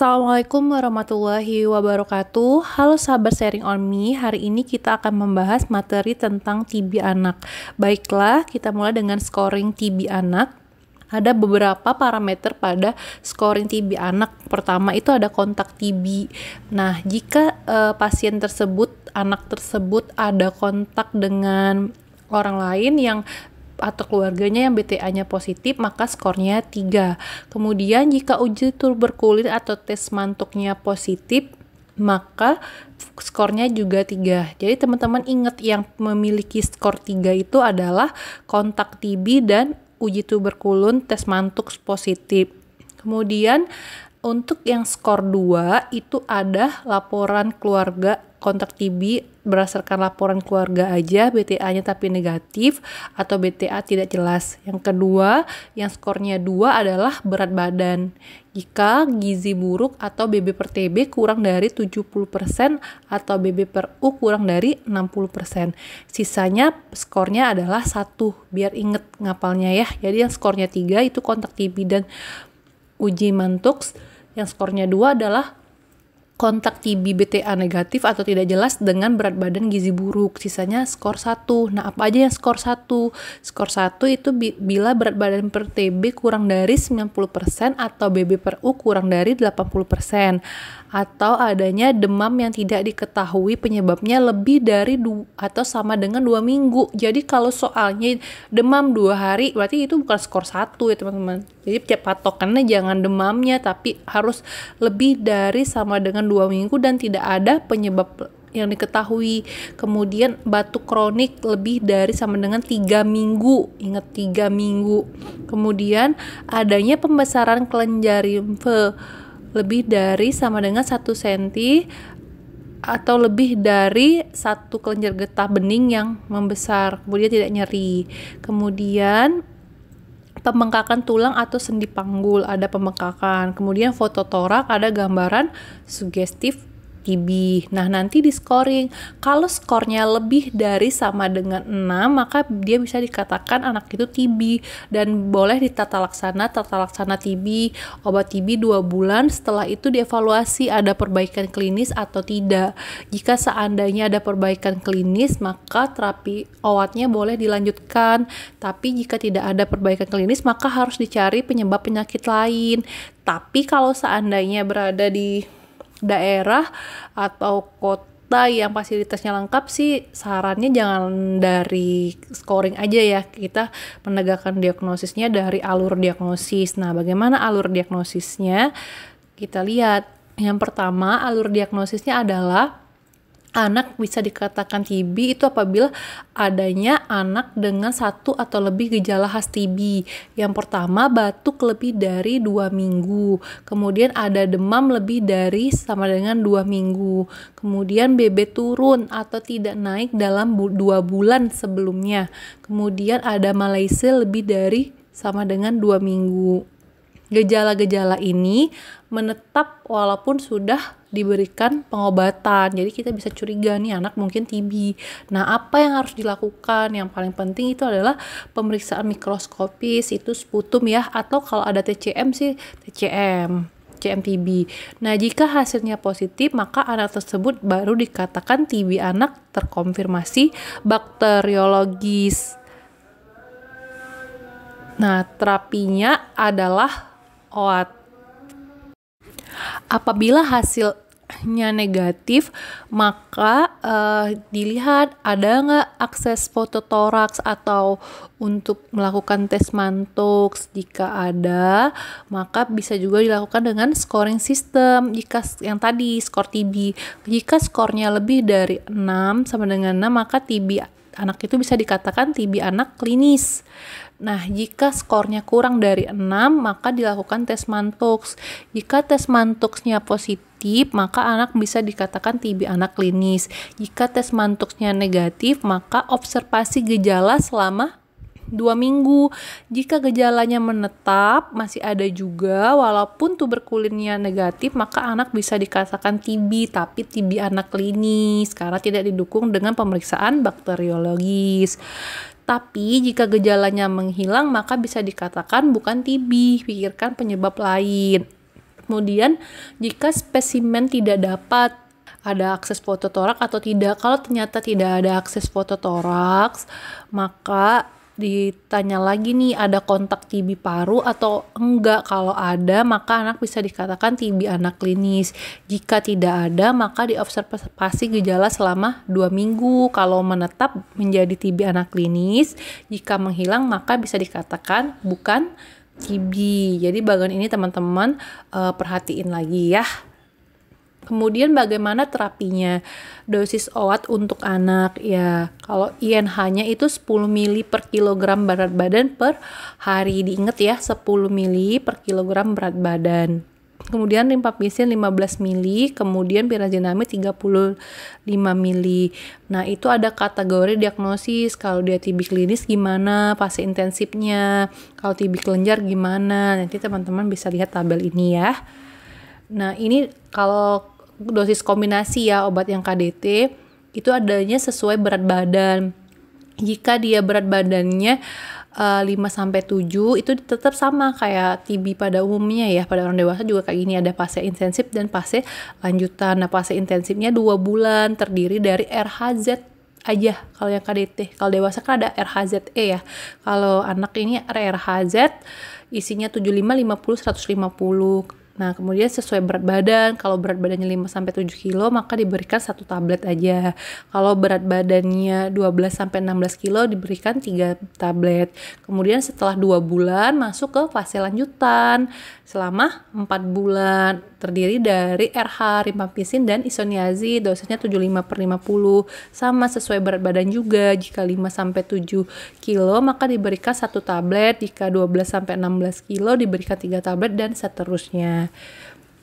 Assalamualaikum warahmatullahi wabarakatuh. Halo sahabat sharing on me. Hari ini kita akan membahas materi tentang TB anak. Baiklah, kita mulai dengan scoring TB anak. Ada beberapa parameter pada scoring TB anak. Pertama itu ada kontak TB. Nah, jika uh, pasien tersebut anak tersebut ada kontak dengan orang lain yang atau keluarganya yang BTA-nya positif, maka skornya 3. Kemudian jika uji tuberkulin atau tes mantuknya positif, maka skornya juga 3. Jadi teman-teman ingat yang memiliki skor 3 itu adalah kontak TB dan uji tuberkulin tes mantuk positif. Kemudian untuk yang skor 2 itu ada laporan keluarga kontak TB berdasarkan laporan keluarga aja BTA-nya tapi negatif atau BTA tidak jelas. Yang kedua, yang skornya 2 adalah berat badan. Jika gizi buruk atau BB per TB kurang dari 70% atau BB per U kurang dari 60%. Sisanya skornya adalah satu biar inget ngapalnya ya. Jadi yang skornya 3 itu kontak TB dan uji mantuks yang skornya dua adalah kontak TB-BTA negatif atau tidak jelas dengan berat badan gizi buruk. Sisanya skor satu. Nah, apa aja yang skor satu? Skor satu itu bila berat badan per TB kurang dari 90% atau BB per U kurang dari 80% atau adanya demam yang tidak diketahui penyebabnya lebih dari dua atau sama dengan dua minggu. Jadi kalau soalnya demam dua hari berarti itu bukan skor satu ya teman-teman jadi patokannya jangan demamnya, tapi harus lebih dari sama dengan dua minggu dan tidak ada penyebab yang diketahui. Kemudian batuk kronik lebih dari sama dengan tiga minggu. Ingat tiga minggu. Kemudian adanya pembesaran kelenjar limfe lebih dari sama dengan satu senti atau lebih dari satu kelenjar getah bening yang membesar, kemudian tidak nyeri. Kemudian pembengkakan tulang atau sendi panggul, ada pembengkakan. Kemudian fototorak ada gambaran sugestif TB. Nah, nanti di scoring, kalau skornya lebih dari sama dengan 6, maka dia bisa dikatakan anak itu TB dan boleh ditata laksana, tata laksana TB, obat TB 2 bulan, setelah itu dievaluasi ada perbaikan klinis atau tidak. Jika seandainya ada perbaikan klinis, maka terapi obatnya boleh dilanjutkan. Tapi jika tidak ada perbaikan klinis, maka harus dicari penyebab penyakit lain. Tapi kalau seandainya berada di daerah atau kota yang fasilitasnya lengkap sih sarannya jangan dari scoring aja ya kita menegakkan diagnosisnya dari alur diagnosis nah bagaimana alur diagnosisnya kita lihat yang pertama alur diagnosisnya adalah anak bisa dikatakan TB itu apabila adanya anak dengan satu atau lebih gejala khas TB. Yang pertama batuk lebih dari dua minggu, kemudian ada demam lebih dari sama dengan dua minggu, kemudian BB turun atau tidak naik dalam bu dua bulan sebelumnya, kemudian ada malaise lebih dari sama dengan dua minggu gejala-gejala ini menetap walaupun sudah diberikan pengobatan. Jadi kita bisa curiga nih anak mungkin TB. Nah, apa yang harus dilakukan? Yang paling penting itu adalah pemeriksaan mikroskopis itu sputum ya atau kalau ada TCM sih TCM. CMTB. Nah, jika hasilnya positif, maka anak tersebut baru dikatakan TB anak terkonfirmasi bakteriologis. Nah, terapinya adalah OAT. Apabila hasilnya negatif, maka uh, dilihat ada nggak akses foto toraks atau untuk melakukan tes mantuk. Jika ada, maka bisa juga dilakukan dengan scoring system. Jika yang tadi skor TB, jika skornya lebih dari 6 sama dengan 6, maka TB anak itu bisa dikatakan TB anak klinis. Nah, jika skornya kurang dari 6, maka dilakukan tes mantux. Jika tes mantuxnya positif, maka anak bisa dikatakan TB anak klinis. Jika tes mantuxnya negatif, maka observasi gejala selama dua minggu. Jika gejalanya menetap, masih ada juga, walaupun tuberkulinnya negatif, maka anak bisa dikatakan TB, tapi TB anak klinis, karena tidak didukung dengan pemeriksaan bakteriologis. Tapi jika gejalanya menghilang maka bisa dikatakan bukan TB, pikirkan penyebab lain. Kemudian jika spesimen tidak dapat ada akses foto torak atau tidak. Kalau ternyata tidak ada akses foto toraks, maka ditanya lagi nih ada kontak TB paru atau enggak. Kalau ada maka anak bisa dikatakan TB anak klinis. Jika tidak ada maka diobservasi gejala selama dua minggu. Kalau menetap menjadi TB anak klinis, jika menghilang maka bisa dikatakan bukan TB. Jadi bagian ini teman-teman eh, perhatiin lagi ya. Kemudian bagaimana terapinya? Dosis oat untuk anak ya. Kalau INH-nya itu 10 mili per kilogram berat badan per hari. Diingat ya, 10 mili per kilogram berat badan kemudian rimpapisin 15 mili, kemudian pirazinamid 35 mili. Nah, itu ada kategori diagnosis. Kalau dia TB klinis gimana, fase intensifnya. Kalau TB kelenjar gimana. Nanti teman-teman bisa lihat tabel ini ya. Nah, ini kalau dosis kombinasi ya obat yang KDT itu adanya sesuai berat badan. Jika dia berat badannya uh, eh, 5 sampai 7 itu tetap sama kayak TB pada umumnya ya. Pada orang dewasa juga kayak gini ada fase intensif dan fase lanjutan. Nah, fase intensifnya 2 bulan terdiri dari RHZ aja kalau yang KDT. Kalau dewasa kan ada RHZE ya. Kalau anak ini RRHZ, isinya 75 50 150. Nah, kemudian sesuai berat badan, kalau berat badannya 5 sampai 7 kilo maka diberikan satu tablet aja. Kalau berat badannya 12 sampai 16 kilo diberikan 3 tablet. Kemudian setelah 2 bulan masuk ke fase lanjutan selama 4 bulan terdiri dari RH, rifampicin dan isoniazi Dosisnya 75 per 50 sama sesuai berat badan juga. Jika 5 sampai 7 kilo maka diberikan satu tablet, jika 12 sampai 16 kilo diberikan 3 tablet dan seterusnya.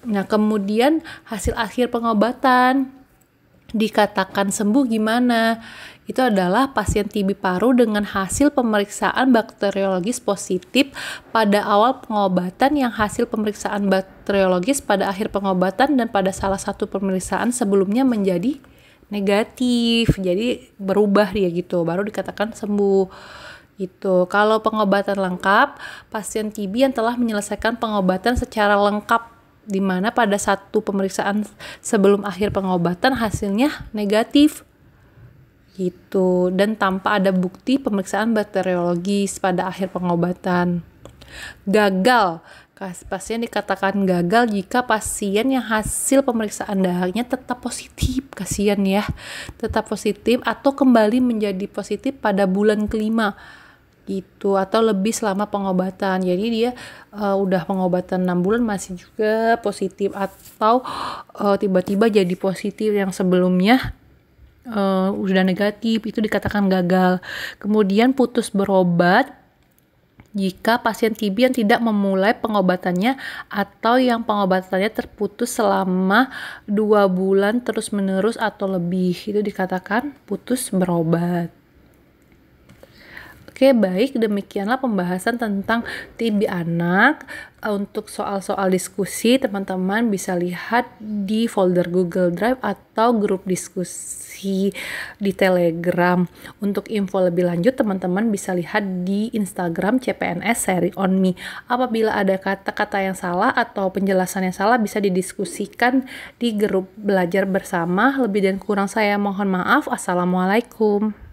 Nah, kemudian hasil akhir pengobatan dikatakan sembuh gimana? Itu adalah pasien TB paru dengan hasil pemeriksaan bakteriologis positif pada awal pengobatan yang hasil pemeriksaan bakteriologis pada akhir pengobatan dan pada salah satu pemeriksaan sebelumnya menjadi negatif. Jadi berubah dia gitu, baru dikatakan sembuh itu Kalau pengobatan lengkap, pasien TB yang telah menyelesaikan pengobatan secara lengkap di mana pada satu pemeriksaan sebelum akhir pengobatan hasilnya negatif gitu dan tanpa ada bukti pemeriksaan bakteriologis pada akhir pengobatan. Gagal. Pasien dikatakan gagal jika pasien yang hasil pemeriksaan darahnya tetap positif, kasihan ya, tetap positif atau kembali menjadi positif pada bulan kelima gitu atau lebih selama pengobatan jadi dia uh, udah pengobatan enam bulan masih juga positif atau eh, tiba-tiba uh, jadi positif yang sebelumnya uh, udah negatif itu dikatakan gagal kemudian putus berobat jika pasien TB yang tidak memulai pengobatannya atau yang pengobatannya terputus selama dua bulan terus-menerus atau lebih itu dikatakan putus berobat Oke, baik demikianlah pembahasan tentang TB anak. Eh, untuk soal-soal diskusi, teman-teman bisa lihat di folder Google Drive atau grup diskusi di Telegram. Untuk info lebih lanjut, teman-teman bisa lihat di Instagram CPNS Seri On Me. Apabila ada kata-kata yang salah atau penjelasan yang salah, bisa didiskusikan di grup belajar bersama. Lebih dan kurang saya mohon maaf. Assalamualaikum.